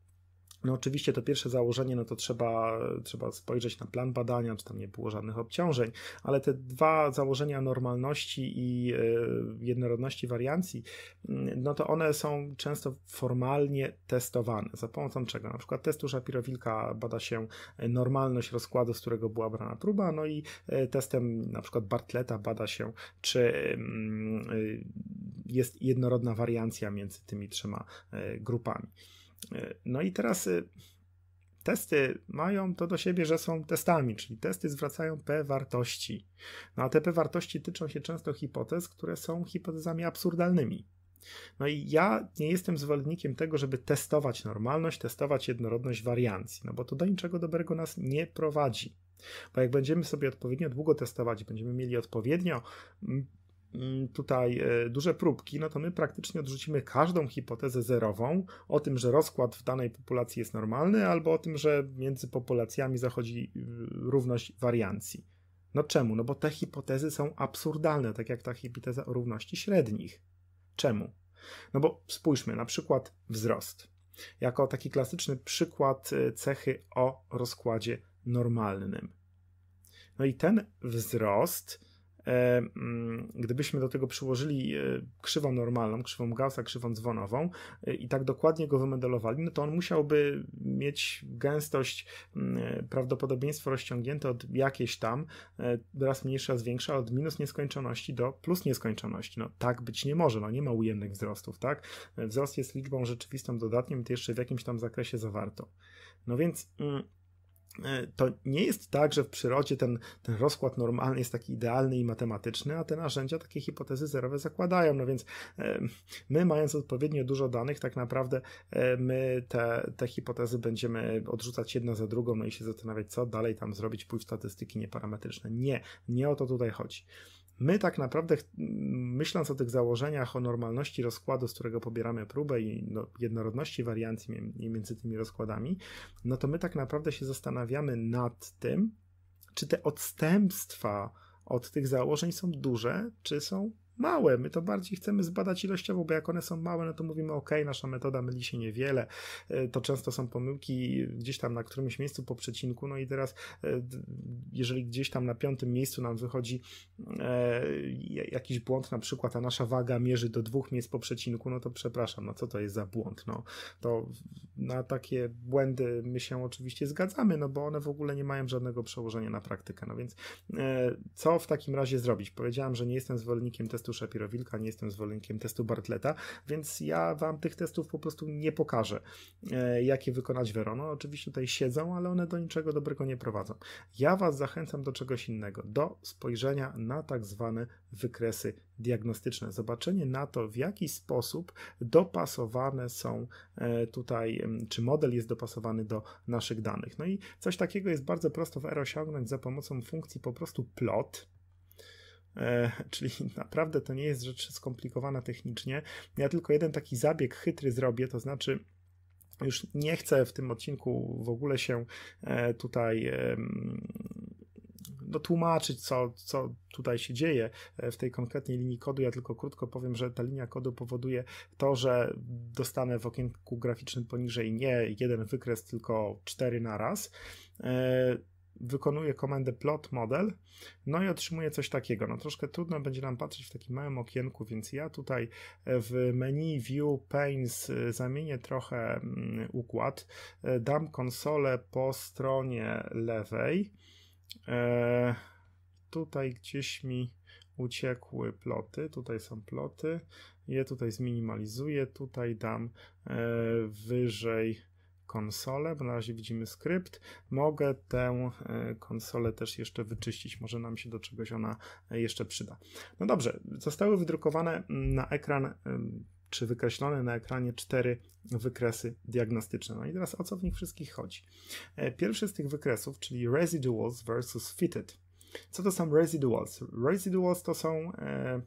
no oczywiście to pierwsze założenie, no to trzeba, trzeba spojrzeć na plan badania, czy tam nie było żadnych obciążeń, ale te dwa założenia normalności i e, jednorodności wariancji, mm, no to one są często formalnie testowane. Za pomocą czego? Na przykład testu shapiro wilka bada się normalność rozkładu, z którego była brana próba, no i e, testem na przykład Bartleta bada się, czy mm, e, jest jednorodna wariancja między tymi trzema grupami. E, no i teraz e, testy mają to do siebie, że są testami, czyli testy zwracają P wartości. No a te P wartości tyczą się często hipotez, które są hipotezami absurdalnymi. No i ja nie jestem zwolennikiem tego, żeby testować normalność, testować jednorodność wariancji, no bo to do niczego dobrego nas nie prowadzi. Bo jak będziemy sobie odpowiednio długo testować, będziemy mieli odpowiednio Mm, tutaj e, duże próbki, no to my praktycznie odrzucimy każdą hipotezę zerową o tym, że rozkład w danej populacji jest normalny, albo o tym, że między populacjami zachodzi y, równość wariancji. No czemu? No bo te hipotezy są absurdalne, tak jak ta hipoteza o równości średnich. Czemu? No bo spójrzmy, na przykład wzrost. Jako taki klasyczny przykład e, cechy o rozkładzie normalnym. No i ten wzrost E, mm, gdybyśmy do tego przyłożyli e, krzywą normalną, krzywą Gaussa, krzywą dzwonową e, i tak dokładnie go wymodelowali, no to on musiałby mieć gęstość, mm, prawdopodobieństwo rozciągnięte od jakieś tam, raz mniejsza, raz większa, od minus nieskończoności do plus nieskończoności. No tak być nie może, no nie ma ujemnych wzrostów, tak? Wzrost jest liczbą rzeczywistą dodatnią to jeszcze w jakimś tam zakresie zawarto. No więc... Mm, E, to nie jest tak, że w przyrodzie ten, ten rozkład normalny jest taki idealny i matematyczny, a te narzędzia takie hipotezy zerowe zakładają. No więc e, my, mając odpowiednio dużo danych, tak naprawdę e, my te, te hipotezy będziemy odrzucać jedna za drugą, no i się zastanawiać, co dalej tam zrobić, pójść w statystyki nieparametryczne. Nie, nie o to tutaj chodzi. My tak naprawdę, myśląc o tych założeniach, o normalności rozkładu, z którego pobieramy próbę i no, jednorodności wariancji między tymi rozkładami, no to my tak naprawdę się zastanawiamy nad tym, czy te odstępstwa od tych założeń są duże, czy są małe. My to bardziej chcemy zbadać ilościowo, bo jak one są małe, no to mówimy, ok, nasza metoda myli się niewiele. E, to często są pomyłki gdzieś tam na którymś miejscu po przecinku. No i teraz, e, jeżeli gdzieś tam na piątym miejscu nam wychodzi e, jakiś błąd, na przykład, a nasza waga mierzy do dwóch miejsc po przecinku, no to przepraszam, no co to jest za błąd? No, to na takie błędy my się oczywiście zgadzamy, no bo one w ogóle nie mają żadnego przełożenia na praktykę. No więc co w takim razie zrobić? Powiedziałem, że nie jestem zwolennikiem testu testu szapiro nie jestem zwolennikiem testu Bartleta, więc ja wam tych testów po prostu nie pokażę, e, jakie wykonać Werono. Oczywiście tutaj siedzą, ale one do niczego dobrego nie prowadzą. Ja was zachęcam do czegoś innego, do spojrzenia na tak zwane wykresy diagnostyczne. Zobaczenie na to, w jaki sposób dopasowane są e, tutaj, czy model jest dopasowany do naszych danych. No i coś takiego jest bardzo prosto w R osiągnąć za pomocą funkcji po prostu plot E, czyli naprawdę to nie jest rzecz skomplikowana technicznie. Ja tylko jeden taki zabieg chytry zrobię, to znaczy już nie chcę w tym odcinku w ogóle się e, tutaj dotłumaczyć, no, tłumaczyć, co, co tutaj się dzieje e, w tej konkretnej linii kodu. Ja tylko krótko powiem, że ta linia kodu powoduje to, że dostanę w okienku graficznym poniżej nie jeden wykres, tylko cztery na raz wykonuje komendę plot model, no i otrzymuje coś takiego. No troszkę trudno będzie nam patrzeć w takim małym okienku, więc ja tutaj e, w menu View Panes e, zamienię trochę mm, układ, e, dam konsolę po stronie lewej. Tutaj gdzieś mi uciekły ploty, tutaj są ploty, je tutaj zminimalizuję, tutaj dam wyżej konsolę, bo na razie widzimy skrypt. Mogę tę e, konsolę też jeszcze wyczyścić, może nam się do czegoś ona e, jeszcze przyda. No dobrze, zostały wydrukowane mm, na ekran czy wykreślone na ekranie cztery wykresy diagnostyczne. No i teraz o co w nich wszystkich chodzi? E, pierwszy z tych wykresów, czyli residuals versus fitted. Co to są residuals? Residuals to są e,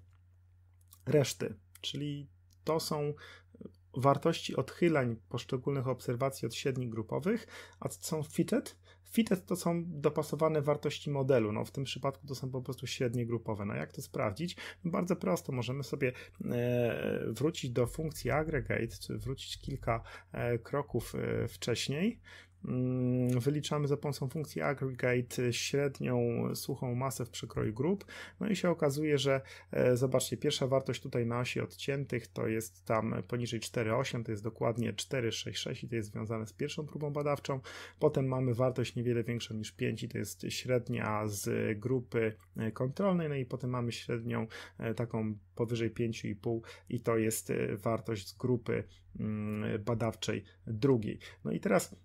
reszty, czyli to są wartości odchylań poszczególnych obserwacji od średnich grupowych, a co są fitted? Fitted to są dopasowane wartości modelu, no w tym przypadku to są po prostu średnie grupowe. No jak to sprawdzić? No, bardzo prosto, możemy sobie e, wrócić do funkcji aggregate, czy wrócić kilka e, kroków e, wcześniej Mm, wyliczamy za pomocą funkcji aggregate średnią suchą masę w przekroju grup. No i się okazuje, że e, zobaczcie, pierwsza wartość tutaj na osi odciętych to jest tam poniżej 4,8, to jest dokładnie 4,66 i to jest związane z pierwszą próbą badawczą. Potem mamy wartość niewiele większą niż 5 i to jest średnia z grupy e, kontrolnej, no i potem mamy średnią e, taką powyżej 5,5 i to jest wartość z grupy mm, badawczej drugiej. No i teraz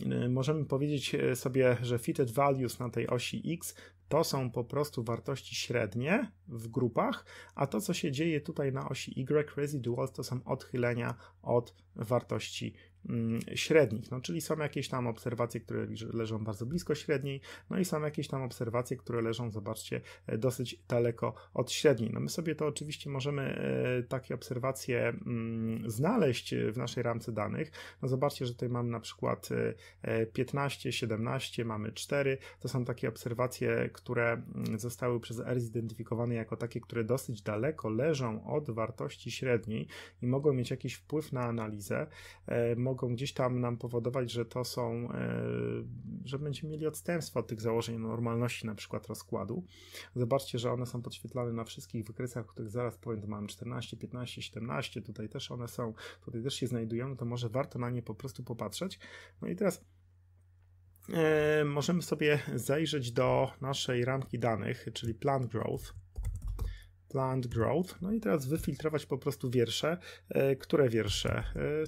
Y, możemy powiedzieć y, sobie, że fitted values na tej osi x to są po prostu wartości średnie w grupach, a to co się dzieje tutaj na osi y residuals to są odchylenia od wartości Mm, średnich, no, czyli są jakieś tam obserwacje, które leżą bardzo blisko średniej, no i są jakieś tam obserwacje, które leżą, zobaczcie, e, dosyć daleko od średniej. No my sobie to oczywiście możemy e, takie obserwacje mm, znaleźć w naszej ramce danych. No zobaczcie, że tutaj mamy na przykład 15, e, 17, mamy 4. To są takie obserwacje, które mm, zostały przez R zidentyfikowane jako takie, które dosyć daleko leżą od wartości średniej i mogą mieć jakiś wpływ na analizę, mogą mogą gdzieś tam nam powodować, że to są, e, że będziemy mieli odstępstwa od tych założeń normalności, na przykład rozkładu. Zobaczcie, że one są podświetlane na wszystkich wykresach, których zaraz powiem, to mamy 14, 15, 17, tutaj też one są, tutaj też się znajdują, to może warto na nie po prostu popatrzeć. No i teraz e, możemy sobie zajrzeć do naszej ramki danych, czyli plan growth. Plant Growth. No i teraz wyfiltrować po prostu wiersze. E, które wiersze? E,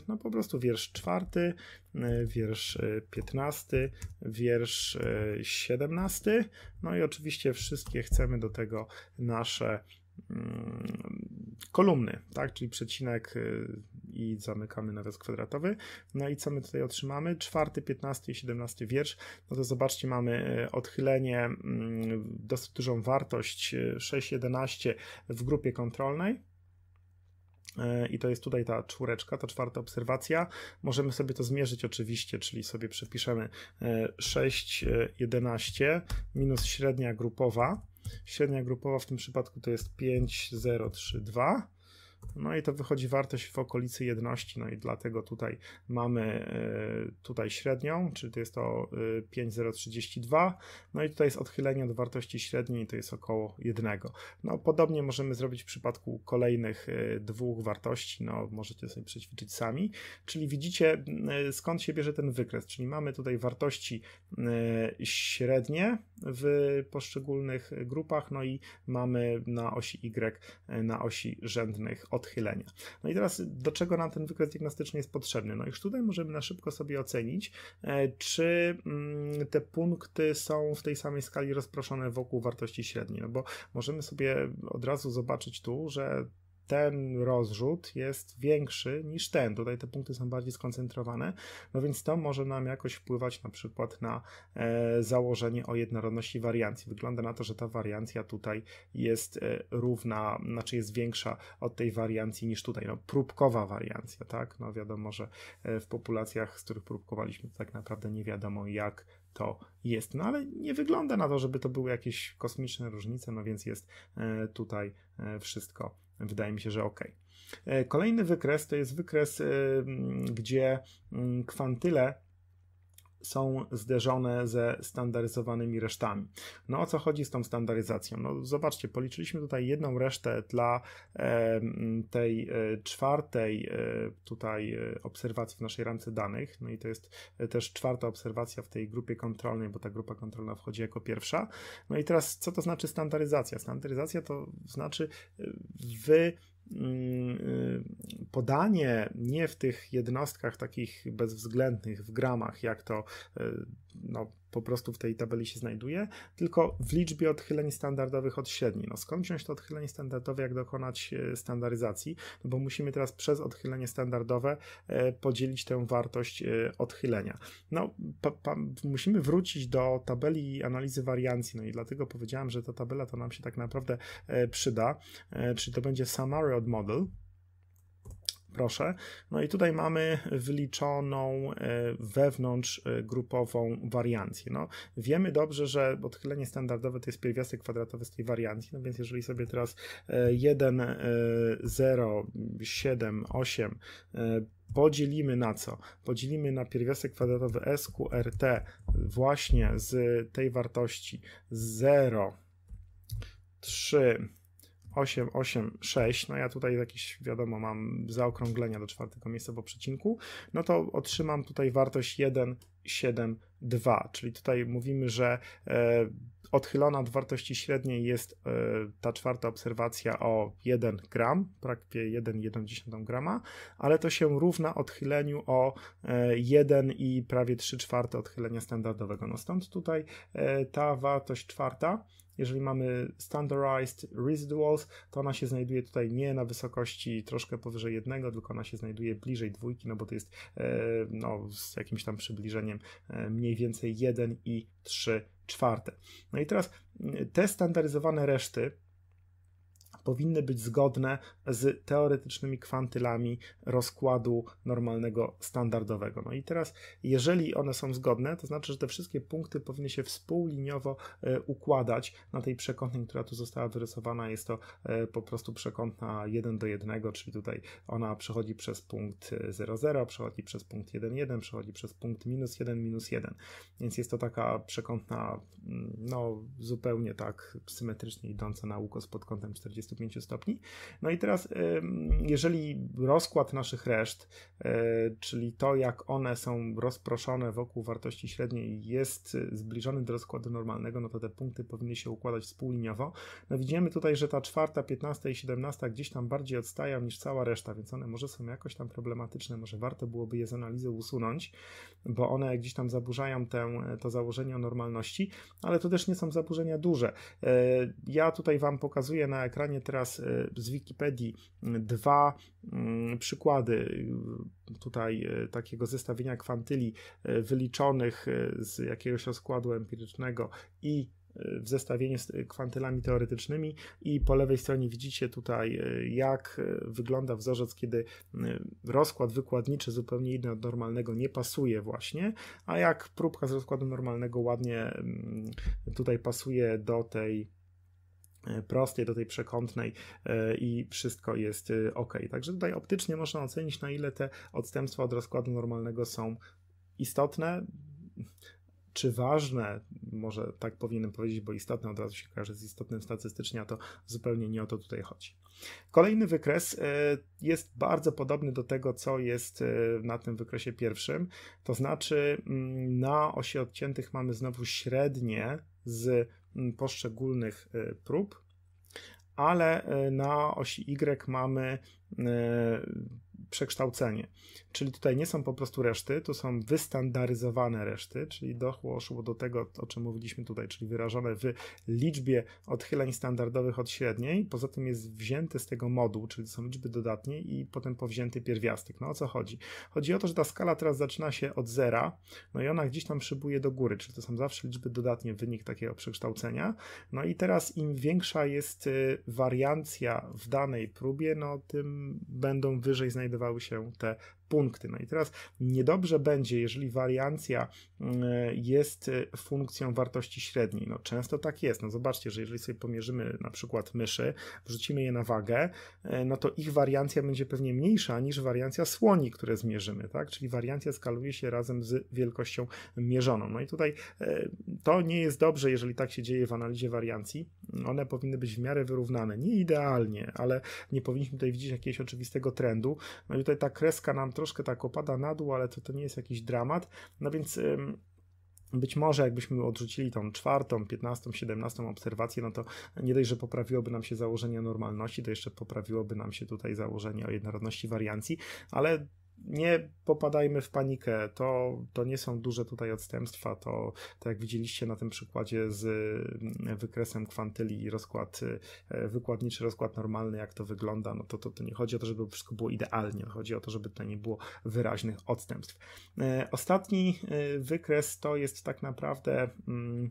no po prostu wiersz czwarty, e, wiersz piętnasty, wiersz siedemnasty. No i oczywiście wszystkie chcemy do tego nasze mm, kolumny, tak, czyli przecinek i zamykamy nawias kwadratowy. No i co my tutaj otrzymamy? Czwarty, piętnasty i siedemnasty wiersz. No to zobaczcie, mamy e, odchylenie, mm, dosyć dużą wartość 6,11 e, w grupie kontrolnej e, i to jest tutaj ta czwóreczka, ta czwarta obserwacja. Możemy sobie to zmierzyć oczywiście, czyli sobie przepiszemy 6,11 minus średnia grupowa. Średnia grupowa w tym przypadku to jest 5,032 no i to wychodzi wartość w okolicy jedności, no i dlatego tutaj mamy e, tutaj średnią, czyli to jest to 5,032, e, no i tutaj jest odchylenie od wartości średniej, to jest około 1. No podobnie możemy zrobić w przypadku kolejnych e, dwóch wartości, no możecie sobie przećwiczyć sami, czyli widzicie skąd się bierze ten wykres, czyli mamy tutaj wartości średnie w poszczególnych grupach, no i mamy na osi Y, na osi rzędnych odchylenia. No i teraz do czego nam ten wykres diagnostyczny jest potrzebny? No już tutaj możemy na szybko sobie ocenić, e, czy mm, te punkty są w tej samej skali rozproszone wokół wartości średniej, no bo możemy sobie od razu zobaczyć tu, że ten rozrzut jest większy niż ten. Tutaj te punkty są bardziej skoncentrowane, no więc to może nam jakoś wpływać na przykład na e, założenie o jednorodności wariancji. Wygląda na to, że ta wariancja tutaj jest e, równa, znaczy jest większa od tej wariancji niż tutaj. No, próbkowa wariancja, tak? No wiadomo, że e, w populacjach, z których próbkowaliśmy, tak naprawdę nie wiadomo, jak to jest. No ale nie wygląda na to, żeby to były jakieś kosmiczne różnice, no więc jest e, tutaj e, wszystko Wydaje mi się, że ok. E, kolejny wykres to jest wykres, e, gdzie kwantyle są zderzone ze standaryzowanymi resztami. No o co chodzi z tą standaryzacją? No zobaczcie, policzyliśmy tutaj jedną resztę dla tej e, czwartej e, tutaj e, obserwacji w naszej ramce danych, no i to jest też czwarta obserwacja w tej grupie kontrolnej, bo ta grupa kontrolna wchodzi jako pierwsza. No i teraz co to znaczy standaryzacja? Standaryzacja to znaczy wy Y, y, podanie nie w tych jednostkach takich bezwzględnych w gramach, jak to y, no, po prostu w tej tabeli się znajduje, tylko w liczbie odchyleń standardowych od średniej. No skąd wziąć to odchylenie standardowe, jak dokonać e, standaryzacji? No bo musimy teraz przez odchylenie standardowe e, podzielić tę wartość e, odchylenia. No, pa, pa, musimy wrócić do tabeli analizy wariancji, no i dlatego powiedziałem, że ta tabela to nam się tak naprawdę przyda. Czy to będzie summary od model, proszę. No i tutaj mamy wyliczoną e, wewnątrz e, grupową wariancję. No, wiemy dobrze, że odchylenie standardowe to jest pierwiastek kwadratowy z tej wariancji, no więc jeżeli sobie teraz 1, 0, 7, 8 podzielimy na co? Podzielimy na pierwiastek kwadratowy SQRT właśnie z tej wartości 0, 3, 8, 8, 6, no ja tutaj jakieś, wiadomo, mam zaokrąglenia do czwartego miejsca po przecinku, no to otrzymam tutaj wartość 1, 7, 2, czyli tutaj mówimy, że e, Odchylona od wartości średniej jest e, ta czwarta obserwacja o 1 gram, prawie 1,1 grama, ale to się równa odchyleniu o 1 e, i prawie 3 czwarte odchylenia standardowego. No stąd tutaj e, ta wartość czwarta jeżeli mamy standardized residuals, to ona się znajduje tutaj nie na wysokości troszkę powyżej jednego, tylko ona się znajduje bliżej dwójki, no bo to jest no, z jakimś tam przybliżeniem mniej więcej 1 i 3 czwarte. No i teraz mm, te standaryzowane reszty, powinny być zgodne z teoretycznymi kwantylami rozkładu normalnego, standardowego. No i teraz, jeżeli one są zgodne, to znaczy, że te wszystkie punkty powinny się współliniowo e, układać na tej przekątnej, która tu została wyrysowana. Jest to e, po prostu przekątna 1 do 1, czyli tutaj ona przechodzi przez punkt 0, e, 0, przechodzi przez punkt 1, 1, przechodzi przez punkt minus 1, minus 1. Więc jest to taka przekątna, mm, no zupełnie tak symetrycznie idąca na ukos pod kątem 45 45 stopni. No i teraz, jeżeli rozkład naszych reszt, e, czyli to, jak one są rozproszone wokół wartości średniej, jest zbliżony do rozkładu normalnego, no to te punkty powinny się układać współliniowo. No widzimy tutaj, że ta czwarta, piętnasta i siedemnasta gdzieś tam bardziej odstają niż cała reszta, więc one może są jakoś tam problematyczne, może warto byłoby je z analizy usunąć, bo one gdzieś tam zaburzają tę, to założenie o normalności, ale to też nie są zaburzenia duże. E, ja tutaj Wam pokazuję na ekranie teraz y, z Wikipedii y, dwa y, przykłady tutaj takiego zestawienia kwantyli wyliczonych z jakiegoś rozkładu empirycznego i w zestawieniu z kwantylami teoretycznymi i po lewej stronie widzicie tutaj jak wygląda wzorzec, kiedy rozkład wykładniczy zupełnie inny od normalnego nie pasuje właśnie, a jak próbka z rozkładu normalnego ładnie mm, tutaj pasuje do tej prostej do tej przekątnej e, i wszystko jest e, ok. Także tutaj optycznie można ocenić, na ile te odstępstwa od rozkładu normalnego są istotne czy ważne, może tak powinienem powiedzieć, bo istotne od razu się kojarzy z istotnym statystycznie, a to zupełnie nie o to tutaj chodzi. Kolejny wykres e, jest bardzo podobny do tego, co jest na tym wykresie pierwszym, to znaczy mm, na osi odciętych mamy znowu średnie z Mm, poszczególnych y, prób, ale y, na osi Y mamy y, przekształcenie. Czyli tutaj nie są po prostu reszty, to są wystandaryzowane reszty, czyli doszło do tego, o czym mówiliśmy tutaj, czyli wyrażone w liczbie odchyleń standardowych od średniej. Poza tym jest wzięte z tego moduł, czyli to są liczby dodatnie i potem powzięty pierwiastek. No o co chodzi? Chodzi o to, że ta skala teraz zaczyna się od zera, no i ona gdzieś tam szybuje do góry, czyli to są zawsze liczby dodatnie, wynik takiego przekształcenia. No i teraz im większa jest y, wariancja w danej próbie, no tym będą wyżej znajdowane znajdowały się te punkty. No i teraz niedobrze będzie, jeżeli wariancja mm, jest y, funkcją wartości średniej. No często tak jest. No zobaczcie, że jeżeli sobie pomierzymy na przykład myszy, wrzucimy je na wagę, y, no to ich wariancja będzie pewnie mniejsza niż wariancja słoni, które zmierzymy, tak? Czyli wariancja skaluje się razem z wielkością mierzoną. No i tutaj y, to nie jest dobrze, jeżeli tak się dzieje w analizie wariancji one powinny być w miarę wyrównane. Nie idealnie, ale nie powinniśmy tutaj widzieć jakiegoś oczywistego trendu. No i tutaj ta kreska nam troszkę tak opada na dół, ale to, to nie jest jakiś dramat. No więc. Ym, być może jakbyśmy odrzucili tą czwartą, piętnastą, siedemnastą obserwację, no to nie dość, że poprawiłoby nam się założenie normalności, to jeszcze poprawiłoby nam się tutaj założenie o jednorodności wariancji, ale nie popadajmy w panikę. To, to nie są duże tutaj odstępstwa. To, to tak jak widzieliście na tym przykładzie z mm, wykresem kwantyli i rozkład y, e, wykładniczy, rozkład normalny, jak to wygląda, no to, to, to nie chodzi o to, żeby wszystko było idealnie. Chodzi o to, żeby tutaj nie było wyraźnych odstępstw. E, ostatni y, wykres to jest tak naprawdę. Mm,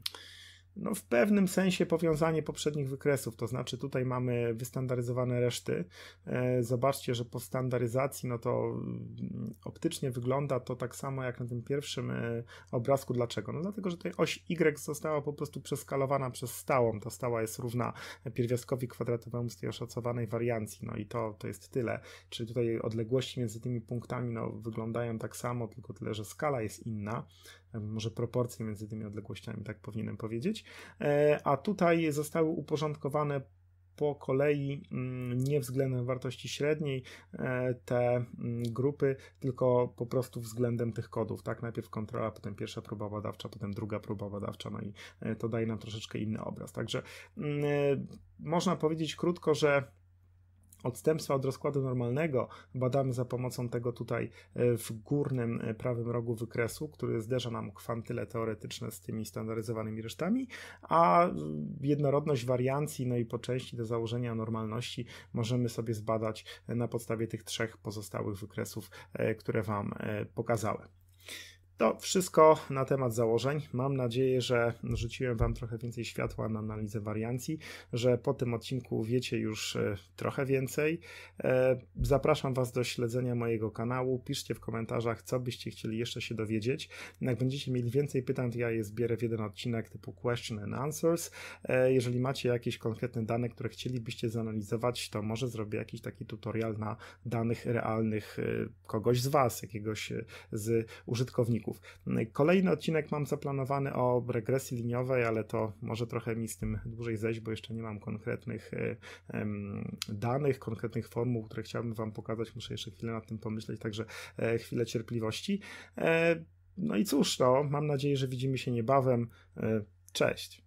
no, w pewnym sensie powiązanie poprzednich wykresów, to znaczy tutaj mamy wystandaryzowane reszty. E, zobaczcie, że po standaryzacji, no to mm, optycznie wygląda to tak samo jak na tym pierwszym e, obrazku. Dlaczego? No dlatego, że tutaj oś Y została po prostu przeskalowana przez stałą. Ta stała jest równa pierwiastkowi kwadratowemu z tej oszacowanej wariancji. No i to, to jest tyle. Czyli tutaj odległości między tymi punktami no, wyglądają tak samo, tylko tyle, że skala jest inna. E, może proporcje między tymi odległościami, tak powinienem powiedzieć. E, a tutaj zostały uporządkowane po kolei mm, nie względem wartości średniej e, te mm, grupy, tylko po prostu względem tych kodów, tak? Najpierw kontrola, potem pierwsza próba badawcza, potem druga próba badawcza, no i to daje nam troszeczkę inny obraz. Także mm, można powiedzieć krótko, że odstępstwa od rozkładu normalnego badamy za pomocą tego tutaj e, w górnym e, prawym rogu wykresu, który zderza nam kwantyle teoretyczne z tymi standaryzowanymi resztami, a e, jednorodność wariancji, no i po części do założenia normalności możemy sobie zbadać na podstawie tych trzech pozostałych wykresów, które Wam pokazałem. To wszystko na temat założeń. Mam nadzieję, że rzuciłem Wam trochę więcej światła na analizę wariancji, że po tym odcinku wiecie już e, trochę więcej. E, zapraszam Was do śledzenia mojego kanału. Piszcie w komentarzach, co byście chcieli jeszcze się dowiedzieć. Jak będziecie mieli więcej pytań, to ja je zbierę w jeden odcinek typu Question and Answers. E, jeżeli macie jakieś konkretne dane, które chcielibyście zanalizować, to może zrobię jakiś taki tutorial na danych realnych kogoś z Was, jakiegoś z użytkowników odcinków. Kolejny odcinek mam zaplanowany o regresji liniowej, ale to może trochę mi z tym dłużej zejść, bo jeszcze nie mam konkretnych e, danych, konkretnych formuł, które chciałbym Wam pokazać. Muszę jeszcze chwilę nad tym pomyśleć, także e, chwilę cierpliwości. E, no i cóż, no, mam nadzieję, że widzimy się niebawem. Cześć.